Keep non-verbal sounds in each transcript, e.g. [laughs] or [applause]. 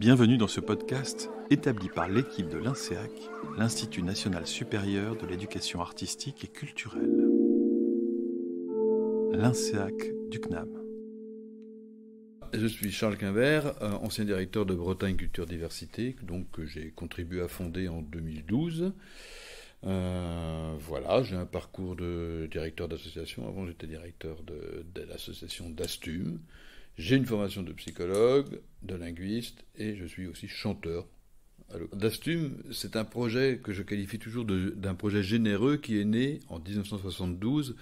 Bienvenue dans ce podcast établi par l'équipe de l'INSEAC, l'Institut national supérieur de l'éducation artistique et culturelle. L'INSEAC du CNAM. Je suis Charles Quimbert, euh, ancien directeur de Bretagne Culture Diversité, donc que j'ai contribué à fonder en 2012. Euh, voilà, j'ai un parcours de directeur d'association. Avant, j'étais directeur de, l'association d'Astume, j'ai une formation de psychologue, de linguiste, et je suis aussi chanteur. D'Astume, c'est un projet que je qualifie toujours d'un projet généreux qui est né en 1972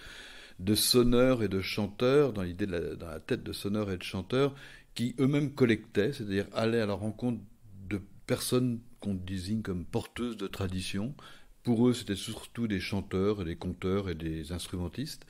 de sonneurs et de chanteurs, dans l'idée dans la tête de sonneurs et de chanteurs, qui eux-mêmes collectaient, c'est-à-dire allaient à la rencontre de personnes qu'on désigne comme porteuses de tradition. Pour eux, c'était surtout des chanteurs et des conteurs et des instrumentistes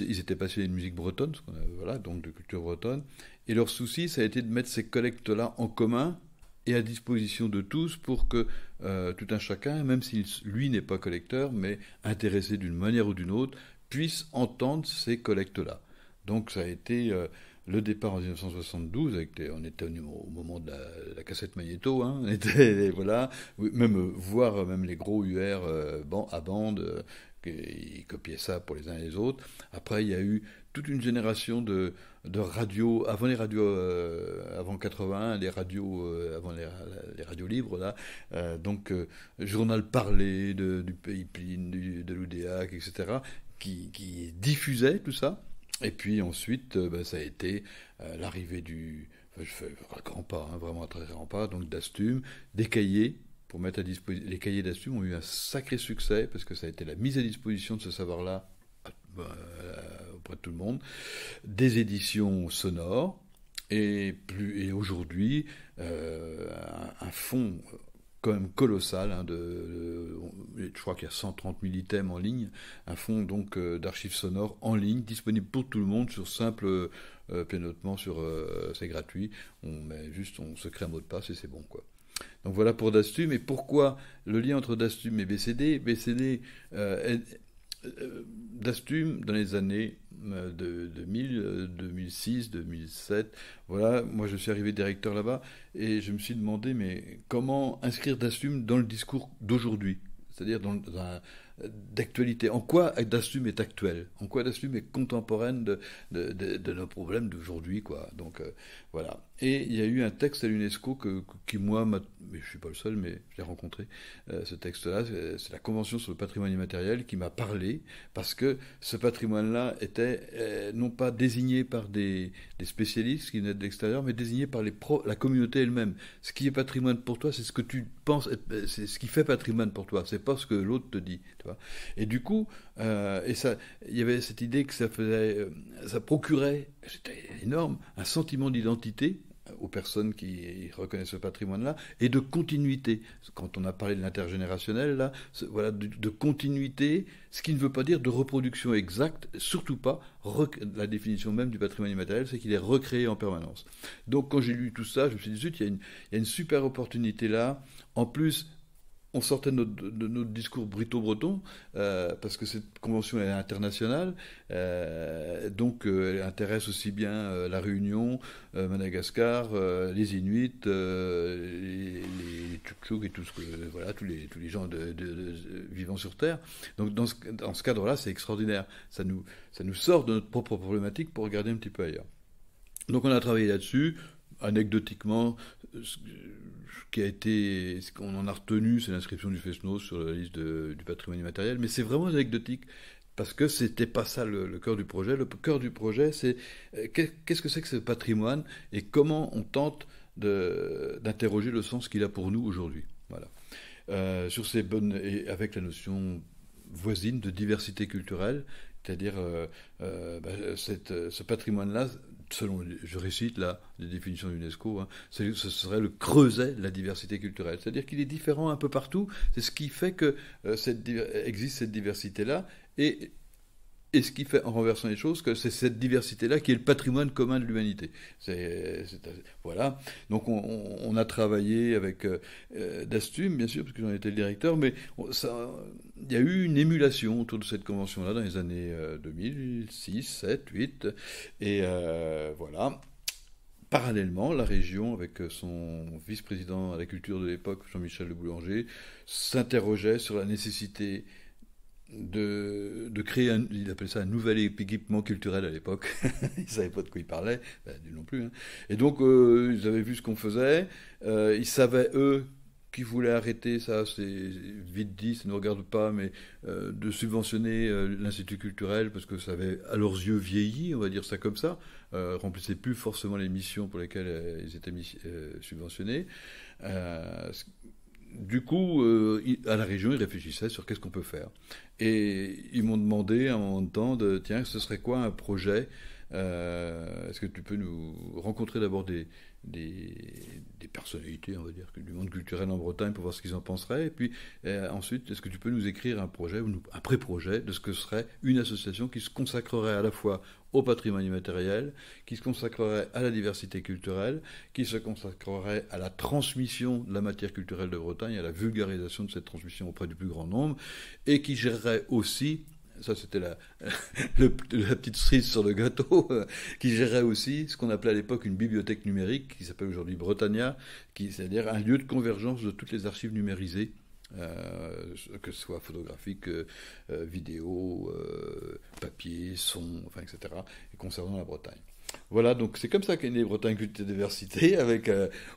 ils étaient passionnés de musique bretonne, voilà, donc de culture bretonne. Et leur souci, ça a été de mettre ces collectes-là en commun et à disposition de tous pour que euh, tout un chacun, même s'il lui n'est pas collecteur, mais intéressé d'une manière ou d'une autre, puisse entendre ces collectes-là. Donc ça a été euh, le départ en 1972, on était au, moment de la, cassette magnéto, hein, [laughs] on était, voilà, même euh, voir même les gros UR à bande, ils copiaient ça pour les uns et les autres. Après, il y a eu toute une génération de, radios, avant les radios, euh, avant 80, les radios, euh, avant les, radios libres, là, euh, donc journal parlé de, du Pays Pline, de l'Oudéac, etc., qui, qui diffusait tout ça. Et puis ensuite, ben, ça a été l'arrivée du, je fais un grand pas, hein, vraiment un très grand pas, donc d'Astume, des cahiers, pour mettre à disposition. Les cahiers d'astuces ont eu un sacré succès parce que ça a été la mise à disposition de ce savoir-là euh, auprès de tout le monde, des éditions sonores et, plus, et aujourd'hui euh, un, fond fonds quand même colossal. Hein, de, je crois qu'il y a 130 000 items en ligne, un fonds donc euh, d'archives sonores en ligne disponible pour tout le monde sur simple euh, sur c'est gratuit. On met juste, on se crée un mot de passe et c'est bon quoi. Donc voilà pour Dastum. Et pourquoi le lien entre Dastum et BCD BCD, euh, euh Dastum, dans les années 2000, 2006, 2007, voilà, moi je suis arrivé directeur là-bas et je me suis demandé, mais comment inscrire Dastum dans le discours d'aujourd'hui C'est-à-dire dans un d'actualité. En quoi Dastum est actuel En quoi Dastum est contemporaine de, de, de, nos problèmes d'aujourd'hui, quoi. Donc euh, voilà. Et il y a eu un texte à l'UNESCO qui moi, mais je suis pas le seul, mais je l'ai rencontré. Euh, ce texte-là, c'est la Convention sur le patrimoine immatériel qui m'a parlé parce que ce patrimoine-là était euh, non pas désigné par des, spécialistes qui venaient de l'extérieur, mais désigné par les la communauté elle-même. Ce qui est patrimoine pour toi, c'est ce que tu penses, c'est ce qui fait patrimoine pour toi. C'est pas ce que l'autre te dit et du coup, euh, et ça, il y avait cette idée que ça faisait, euh, ça procurait, c'était énorme, un sentiment d'identité euh, aux personnes qui reconnaissent ce patrimoine-là, et de continuité. Quand on a parlé de l'intergénérationnel, là, voilà, de, continuité, ce qui ne veut pas dire de reproduction exacte, surtout pas. La définition même du patrimoine immatériel, c'est qu'il est recréé en permanence. Donc quand j'ai lu tout ça, je me suis dit, il y a une, il y a une super opportunité là. En plus, on sortait de notre, discours brito-breton, euh, parce que cette convention est internationale, euh, donc euh, elle intéresse aussi bien la Réunion, Madagascar, les Inuits, les, les et tous, les, gens de, vivant sur Terre. Donc dans ce, cadre-là, c'est extraordinaire. Ça nous, ça nous sort de notre propre problématique pour regarder un petit peu ailleurs. Donc on a travaillé là-dessus, anecdotiquement qui a été, ce qu'on en a retenu, c'est l'inscription du Fesnos sur la liste du patrimoine immatériel, mais c'est vraiment anecdotique parce que c'était pas ça le, cœur du projet. Le cœur du projet, c'est euh, qu'est-ce que c'est que ce patrimoine et comment on tente d'interroger le sens qu'il a pour nous aujourd'hui. Voilà. Euh, sur ces bonnes et avec la notion voisine de diversité culturelle, c'est-à-dire euh, bah, ce patrimoine-là selon, je récite la définition de l'UNESCO, hein, ce serait le creuset de la diversité culturelle. C'est-à-dire qu'il est différent un peu partout. C'est ce qui fait que euh, cette, existe cette diversité-là. Et et ce qui fait, en renversant les choses, que c'est cette diversité-là qui est le patrimoine commun de l'humanité. Voilà. Donc, on, a travaillé avec euh, euh, Dastum, bien sûr, parce que j'en étais le directeur, mais il y a eu une émulation autour de cette convention-là dans les années 2006, 7, 8. Et euh, voilà. Parallèlement, la région, avec son vice-président à la culture de l'époque, Jean-Michel Le Boulanger, s'interrogeait sur la nécessité de, créer, un, ça un nouvel équipement culturel à l'époque. [laughs] ils ne savaient pas de quoi ils parlaient, ben, non plus. Hein. Et donc, euh, ils avaient vu ce qu'on faisait. Euh, ils savaient, eux, qu'ils voulaient arrêter, ça, c'est vite dit, ça ne regarde pas, mais euh, de subventionner l'Institut culturel parce que ça avait, à leurs yeux, vieilli, on va dire ça comme ça, remplissait plus forcément les missions pour lesquelles ils étaient subventionnés du coup, à la région, ils réfléchissaient sur qu'est-ce qu'on peut faire. Et ils m'ont demandé à un moment de temps de tiens, ce serait quoi un projet euh, Est-ce que tu peux nous rencontrer d'abord des, des, personnalités, on va dire, du monde culturel en Bretagne pour voir ce qu'ils en penseraient Et puis euh, ensuite, est-ce que tu peux nous écrire un projet, ou un pré-projet de ce que serait une association qui se consacrerait à la fois au patrimoine immatériel, qui se consacrerait à la diversité culturelle, qui se consacrerait à la transmission de la matière culturelle de Bretagne, à la vulgarisation de cette transmission auprès du plus grand nombre, et qui gérerait aussi, ça c'était la, [laughs] la petite cerise sur le gâteau, [laughs] qui gérait aussi ce qu'on appelait à l'époque une bibliothèque numérique, qui s'appelle aujourd'hui Bretagne, qui, c'est-à-dire un lieu de convergence de toutes les archives numérisées. Euh, que ce soit photographique, vidéos, euh, vidéo, euh, papier, son, enfin, etc., et concernant la Bretagne. Voilà, donc c'est comme ça qu'est née Bretagne Culture Diversité, [laughs] avec,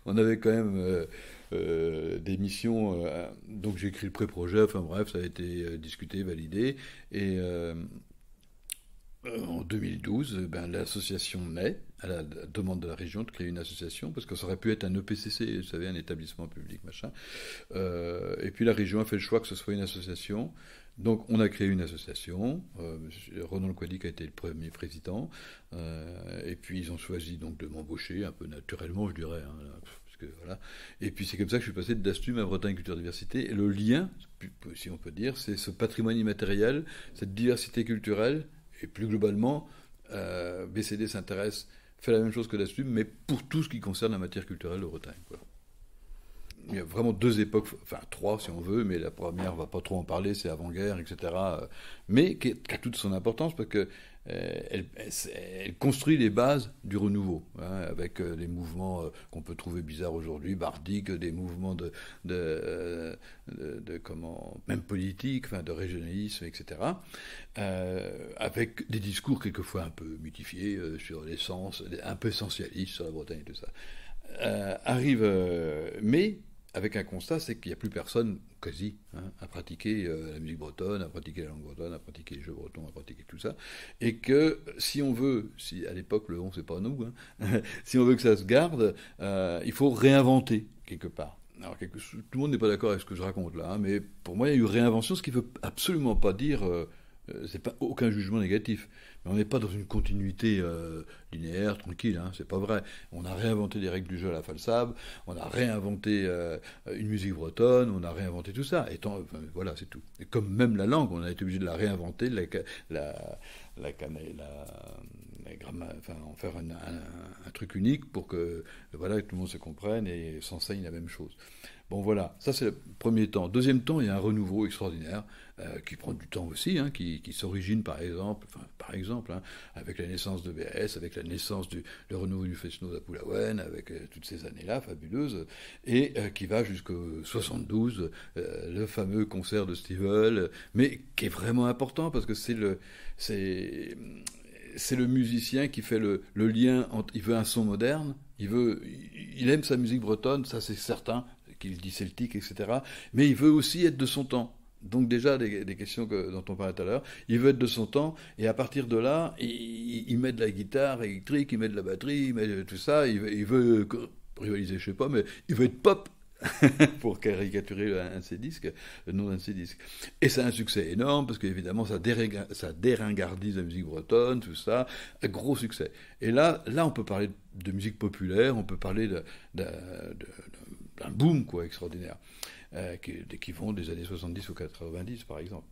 on avait quand même euh, des missions. Euh, donc j'ai écrit le pré-projet, enfin bref, ça a été euh, discuté, validé. Et en 2012, eh ben, l'association naît, à la demande de la région, de créer une association, parce que ça aurait pu être un EPCC, vous savez, un établissement public, machin. et puis la région a fait le choix que ce soit une association. Donc on a créé une association, euh, le a été le premier président, et puis ils ont choisi donc de m'embaucher, un peu naturellement je dirais, hein, voilà. Et puis c'est comme ça que je suis passé de DASTUM à Bretagne Culture Diversité. Et le lien, si on peut dire, c'est ce patrimoine immatériel, cette diversité culturelle, et plus globalement, euh, BCD s'intéresse, fait la même chose que DASTUM, mais pour tout ce qui concerne la matière culturelle de Bretagne. Il y a vraiment deux époques, enfin trois si on veut, mais la première, on va pas trop en parler, c'est avant-guerre, etc. Euh, mais qui a toute son importance parce que euh, elle, construit les bases du renouveau, hein, avec euh, des mouvements euh, qu'on peut trouver bizarres aujourd'hui, bardiques, des mouvements de, comment, même politiques, de régionalisme, etc., avec des discours quelquefois un peu mythifiés sur l'essence, un peu essentialistes sur la Bretagne et tout ça. arrive Mais, avec un constat, c'est qu'il n'y a plus personne quasi, hein, à pratiquer euh, la musique bretonne, à pratiquer la langue bretonne, à pratiquer les jeux bretons, à pratiquer tout ça. Et que si on veut, si à l'époque le on c'est pas nous, hein, [laughs] si on veut que ça se garde, euh, il faut réinventer quelque part. Alors, tout le monde n'est pas d'accord avec ce que je raconte là, hein, mais pour moi, il y a eu réinvention, ce qui ne veut absolument pas dire, euh, c'est pas aucun jugement négatif, on n'est pas dans une continuité euh, linéaire, tranquille, hein, c'est pas vrai. On a réinventé les règles du jeu à la falsab, on a réinventé euh, une musique bretonne, on a réinventé tout ça. Et voilà, c'est tout. Et comme même la langue, on a été obligé de la réinventer, la, la, la, grammaire, enfin, en faire un, truc unique pour que, voilà, que tout le monde se comprenne et s'enseigne la même chose. Bon, voilà, ça c'est le premier temps. Deuxième temps, il y a un renouveau extraordinaire. Euh, qui prend du temps aussi, hein, qui, s'origine par exemple, enfin, par exemple hein, avec la naissance de BS, avec la naissance du le renouveau du Fesno d'Apulawen, avec euh, toutes ces années-là fabuleuses, et euh, qui va jusqu'au 72, le fameux concert de Steve mais qui est vraiment important parce que c'est le. C'est, le musicien qui fait le, lien entre. Il veut un son moderne, il veut, il aime sa musique bretonne, ça c'est certain, qu'il dit celtique, etc. Mais il veut aussi être de son temps. Donc déjà des, questions dont on parlait tout à l'heure, il veut être de son temps et à partir de là, il, met de la guitare électrique, il met de la batterie, il met tout ça, il, veut rivaliser, je sais pas, mais il veut être pop [laughs] pour caricaturer un, de ses disques, le nom d'un de ses disques. Et c'est un succès énorme parce qu'évidemment ça, déringardise la musique bretonne, tout ça, un gros succès. Et là, là on peut parler de musique populaire, on peut parler d'un boom quoi extraordinaire. Euh, qui, vont des années 70 ou 90 par exemple.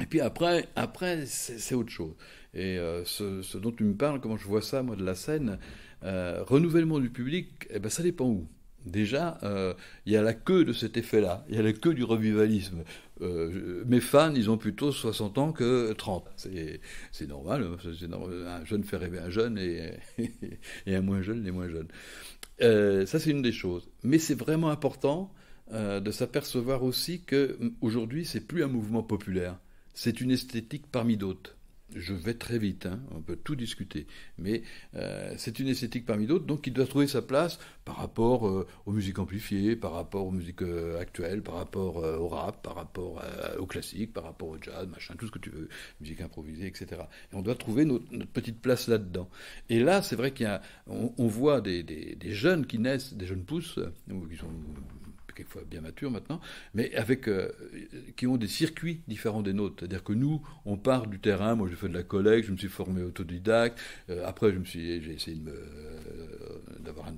Et puis après, après c'est autre chose. Et euh, ce, ce, dont tu me parles, comment je vois ça, moi, de la scène, euh, renouvellement du public, eh ben, ça dépend où. Déjà, il y a la queue de cet effet-là, il y a la queue du revivalisme. mes fans, ils ont plutôt 60 ans que 30. C'est normal, hein, normal, un jeune fait rêver un jeune et, [laughs] et un moins jeune les moins jeunes. ça, c'est une des choses. Mais c'est vraiment important euh, de s'apercevoir aussi que mm, aujourd'hui c'est plus un mouvement populaire, c'est une esthétique parmi d'autres. Je vais très vite, hein, on peut tout discuter, mais euh, c'est une esthétique parmi d'autres, donc qui doit trouver sa place par rapport euh, aux musiques amplifiées, par rapport aux musiques actuelles, par rapport au rap, par rapport au classique, par rapport au jazz, machin, tout ce que tu veux, musique improvisée, etc. Et on doit trouver notre, petite place là-dedans. Et là, c'est vrai qu'on on voit des, des, des, jeunes qui naissent, des jeunes pousses, qui sont quelquefois bien matures maintenant, mais avec, euh, qui ont des circuits différents des nôtres. C'est-à-dire que nous, on part du terrain, moi j'ai fait de la collecte, je me suis formé autodidacte, euh, après je me suis, j'ai essayé euh, d'avoir un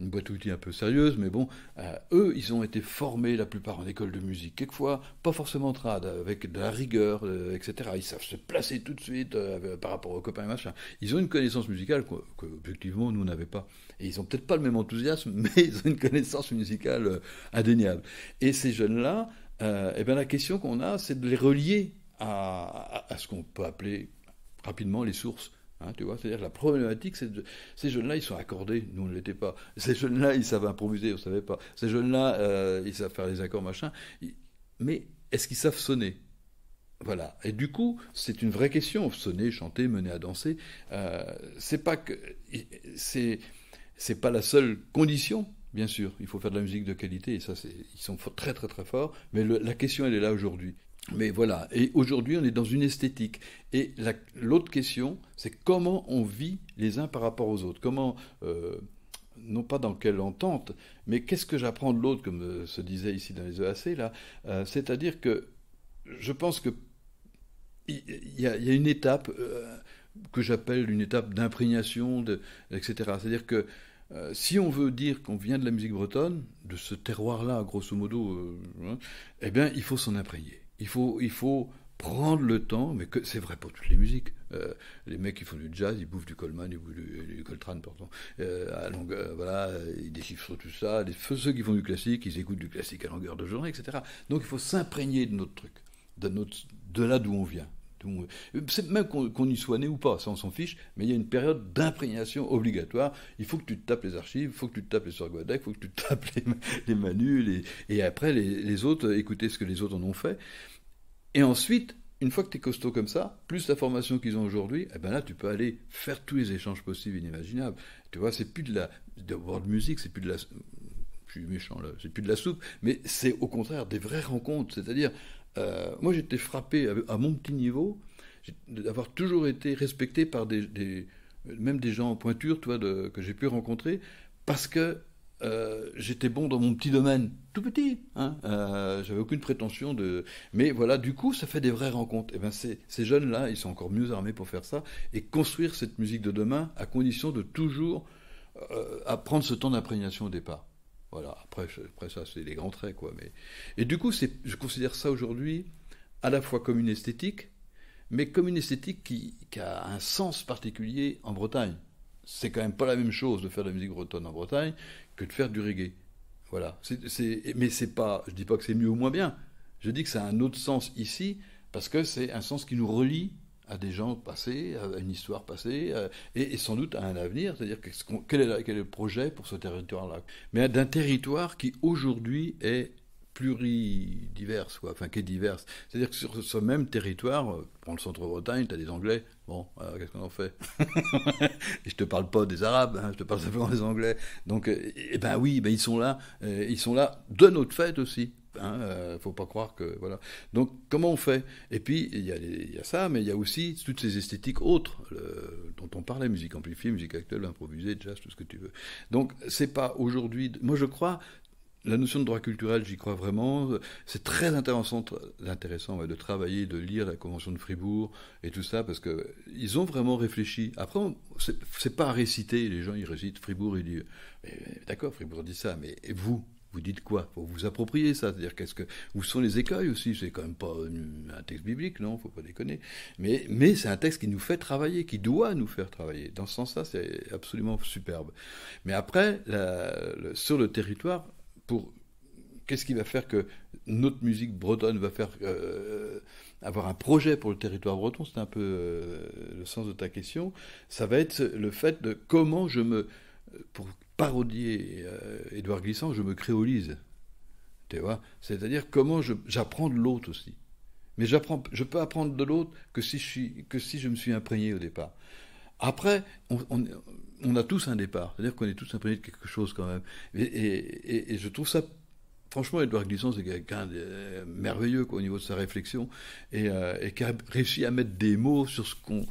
une boîte à outils un peu sérieuse, mais bon, euh, eux, ils ont été formés la plupart en école de musique, quelquefois, pas forcément trad, avec de la rigueur, euh, etc. Ils savent se placer tout de suite euh, par rapport aux copains et machin. Ils ont une connaissance musicale qu'objectivement, nous, on n'avait pas. Et ils ont peut-être pas le même enthousiasme, [laughs] mais ils ont une connaissance musicale indéniable. Et ces jeunes-là, eh ben, la question qu'on a, c'est de les relier à ce qu'on peut appeler rapidement les sources Hein, tu vois, c'est-à-dire la problématique, c'est de... ces jeunes-là, ils sont accordés, nous on ne l'était pas. Ces jeunes-là, ils savent improviser, on ne savait pas. Ces jeunes-là, euh, ils savent faire les accords, machin. Mais est-ce qu'ils savent sonner voilà. Et du coup, c'est une vraie question. Sonner, chanter, mener à danser, euh, c'est pas que c'est c'est pas la seule condition. Bien sûr, il faut faire de la musique de qualité et ça, ils sont très très très forts. Mais la question, elle est là aujourd'hui. Mais voilà, et aujourd'hui on est dans une esthétique. Et l'autre question, c'est comment on vit les uns par rapport aux autres. Comment, euh, non pas dans quelle entente, mais qu'est-ce que j'apprends de l'autre, comme euh, se disait ici dans les EAC, là. Euh, c'est-à-dire que je pense que il y, a une étape que j'appelle une étape d'imprégnation, etc. C'est-à-dire que si on veut dire qu'on vient de la musique bretonne, de ce terroir-là, grosso modo, hein, eh bien, il faut s'en imprégner. Il faut, il faut prendre le temps, mais que c'est vrai pour toutes les musiques. Euh, les mecs qui font du jazz, ils bouffent du Coleman, ils bouffent du, euh, Coltrane, pardon. Euh, à euh, voilà, ils déchiffrent tout ça. Les, ceux qui font du classique, ils écoutent du classique à longueur de journée, etc. Donc il faut s'imprégner de notre truc, de, notre, de là d'où on vient. C'est même qu'on y soit né ou pas, ça on s'en fiche, mais il y a une période d'imprégnation obligatoire. Il faut que tu te tapes les archives, il faut que tu te tapes les sur il faut que tu tapes les, manuels, et après les, autres, écouter ce que les autres en ont fait. Et ensuite, une fois que tu es costaud comme ça, plus la formation qu'ils ont aujourd'hui, eh ben là tu peux aller faire tous les échanges possibles, inimaginables. Tu vois, c'est plus de la de world music, c'est plus de la je suis méchant là, c'est plus de la soupe, mais c'est au contraire des vraies rencontres, c'est-à-dire euh, moi, j'étais frappé à, mon petit niveau d'avoir toujours été respecté par des, même des gens en pointure, toi, que j'ai pu rencontrer, parce que euh, j'étais bon dans mon petit domaine, tout petit. Hein. Euh, j'avais aucune prétention de. Mais voilà, du coup, ça fait des vraies rencontres. Et eh ben, ces, jeunes-là, ils sont encore mieux armés pour faire ça et construire cette musique de demain à condition de toujours apprendre ce temps d'imprégnation au départ. Voilà, après, après ça, c'est les grands traits, quoi. Mais... Et du coup, je considère ça aujourd'hui à la fois comme une esthétique, mais comme une esthétique qui, a un sens particulier en Bretagne. C'est quand même pas la même chose de faire de la musique bretonne en Bretagne que de faire du reggae. Voilà. mais c'est pas, je dis pas que c'est mieux ou moins bien. Je dis que ça a un autre sens ici parce que c'est un sens qui nous relie à des gens passés, à une histoire passée, euh, et, sans doute à un avenir, c'est-à-dire quel, est le projet pour ce territoire-là. Mais d'un territoire qui aujourd'hui est pluridiverse, quoi, enfin qui est diverse. C'est-à-dire que sur ce même territoire, euh, prends le centre-Bretagne, tu as des Anglais, bon, qu'est-ce qu'on en fait [laughs] je te parle pas des Arabes, hein, je te parle simplement des Anglais. Donc, euh, eh ben oui, ben ils sont là, ils sont là de notre fait aussi. Il hein, ne euh, faut pas croire que voilà. Donc comment on fait Et puis il y, y, a ça, mais il y a aussi toutes ces esthétiques autres dont on parlait, musique amplifiée, musique actuelle, improvisée, jazz, tout ce que tu veux. Donc c'est pas aujourd'hui. Moi je crois la notion de droit culturel, j'y crois vraiment. C'est très intéressant, de travailler, de lire la Convention de Fribourg et tout ça, parce qu'ils ont vraiment réfléchi. Après, c'est pas à réciter. Les gens, ils récitent Fribourg, ils disent eh, D'accord, Fribourg dit ça, mais vous, vous dites quoi Faut vous approprier ça. C'est-à-dire qu'est-ce que où sont les écueils aussi C'est quand même pas un texte biblique, non Faut pas déconner. Mais mais c'est un texte qui nous fait travailler, qui doit nous faire travailler. Dans ce sens-là, c'est absolument superbe. Mais après, sur le territoire, pour qu'est-ce qui va faire que notre musique bretonne va faire euh, avoir un projet pour le territoire breton C'est un peu euh, le sens de ta question. Ça va être le fait de comment je me pour parodier euh, Édouard Glissant, je me créolise. Tu vois C'est-à-dire comment j'apprends de l'autre aussi. Mais je peux apprendre de l'autre que si je me suis imprégné au départ. Après, on, a tous un départ, c'est-à-dire qu'on est tous imprégnés de quelque chose quand même. Et, je trouve ça, franchement, Edouard Glissant, c'est quelqu'un de euh, merveilleux au niveau de sa réflexion euh, et, qui a réussi à mettre des mots sur ce qu'on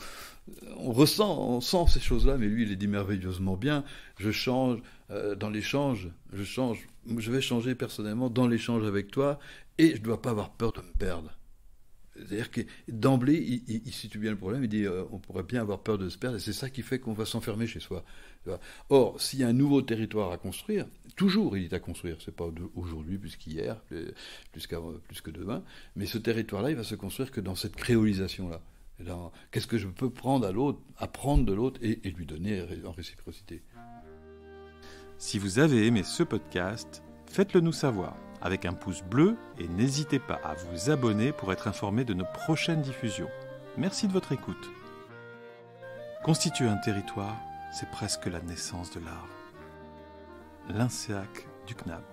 on ressent, ces choses-là, mais lui, il les dit merveilleusement bien. Je change euh, dans l'échange, je change, je vais changer personnellement dans l'échange avec toi, et je ne dois pas avoir peur de me perdre. C'est-à-dire que d'emblée, il, situe bien le problème, il dit euh, on pourrait bien avoir peur de se perdre, et c'est ça qui fait qu'on va s'enfermer chez soi. Or, s'il y a un nouveau territoire à construire, toujours il est à construire, c'est pas aujourd'hui plus qu'hier, plus, plus que demain, mais ce territoire-là, il va se construire que dans cette créolisation-là. Qu'est-ce que je peux prendre à l'autre, apprendre de l'autre et, lui donner en réciprocité. Si vous avez aimé ce podcast, faites-le nous savoir avec un pouce bleu et n'hésitez pas à vous abonner pour être informé de nos prochaines diffusions. Merci de votre écoute. Constituer un territoire, c'est presque la naissance de l'art. L'INSEAC du CNAB.